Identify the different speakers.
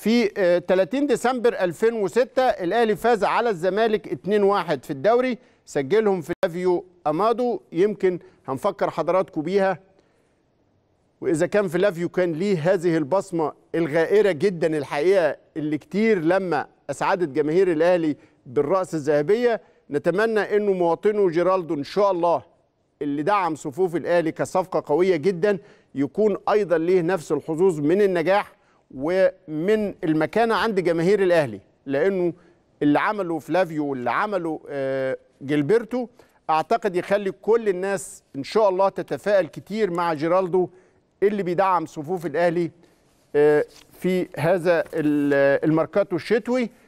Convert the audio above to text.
Speaker 1: في 30 آه، ديسمبر 2006 الاهلي فاز على الزمالك 2-1 في الدوري سجلهم فلافيو امادو يمكن هنفكر حضراتكم بيها واذا كان فلافيو كان ليه هذه البصمه الغائره جدا الحقيقه اللي كتير لما اسعدت جماهير الاهلي بالراس الذهبيه نتمنى انه مواطنه جيرالدو ان شاء الله اللي دعم صفوف الاهلي كصفقه قويه جدا يكون ايضا ليه نفس الحظوظ من النجاح ومن المكانه عند جماهير الاهلي لانه اللي عمله فلافيو واللي عمله آه، جيلبرتو اعتقد يخلي كل الناس ان شاء الله تتفائل كتير مع جيرالدو اللي بيدعم صفوف الاهلي آه، في هذا الماركاتو الشتوي